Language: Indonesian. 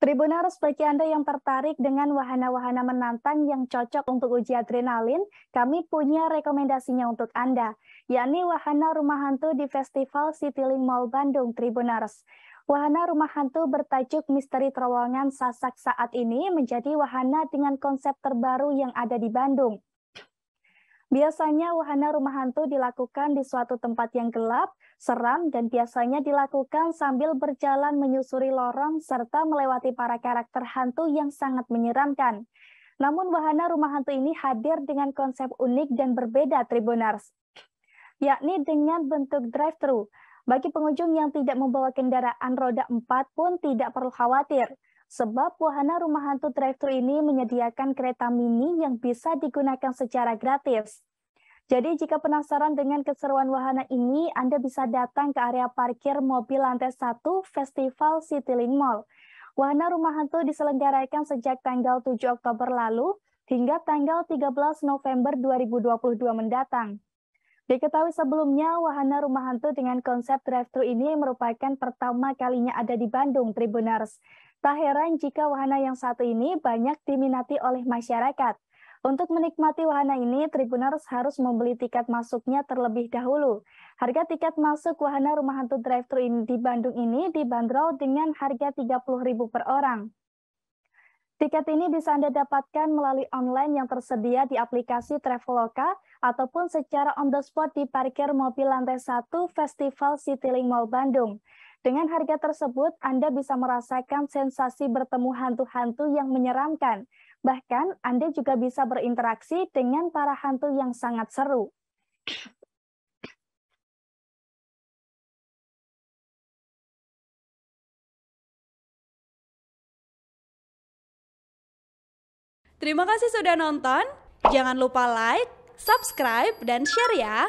Tribuners bagi Anda yang tertarik dengan wahana-wahana menantang yang cocok untuk uji adrenalin, kami punya rekomendasinya untuk Anda, yakni wahana rumah hantu di Festival CityLink Mall Bandung Tribuners. Wahana rumah hantu bertajuk Misteri Terowongan Sasak saat ini menjadi wahana dengan konsep terbaru yang ada di Bandung. Biasanya wahana rumah hantu dilakukan di suatu tempat yang gelap, seram, dan biasanya dilakukan sambil berjalan menyusuri lorong serta melewati para karakter hantu yang sangat menyeramkan. Namun wahana rumah hantu ini hadir dengan konsep unik dan berbeda Tribunars, yakni dengan bentuk drive-thru. Bagi pengunjung yang tidak membawa kendaraan roda 4 pun tidak perlu khawatir. Sebab wahana rumah hantu drive-thru ini menyediakan kereta mini yang bisa digunakan secara gratis. Jadi jika penasaran dengan keseruan wahana ini, Anda bisa datang ke area parkir mobil lantai 1 Festival Citylink Mall. Wahana rumah hantu diselenggarakan sejak tanggal 7 Oktober lalu hingga tanggal 13 November 2022 mendatang. Diketahui sebelumnya, wahana rumah hantu dengan konsep drive-thru ini merupakan pertama kalinya ada di Bandung, Tribuners. Tak heran jika wahana yang satu ini banyak diminati oleh masyarakat. Untuk menikmati wahana ini, Tribuners harus membeli tiket masuknya terlebih dahulu. Harga tiket masuk wahana rumah hantu drive-thru di Bandung ini dibanderol dengan harga Rp30.000 per orang. Tiket ini bisa Anda dapatkan melalui online yang tersedia di aplikasi Traveloka ataupun secara on the spot di parkir mobil lantai 1 Festival CityLink Mall Bandung. Dengan harga tersebut, Anda bisa merasakan sensasi bertemu hantu-hantu yang menyeramkan. Bahkan, Anda juga bisa berinteraksi dengan para hantu yang sangat seru. Terima kasih sudah nonton. Jangan lupa like, subscribe, dan share ya.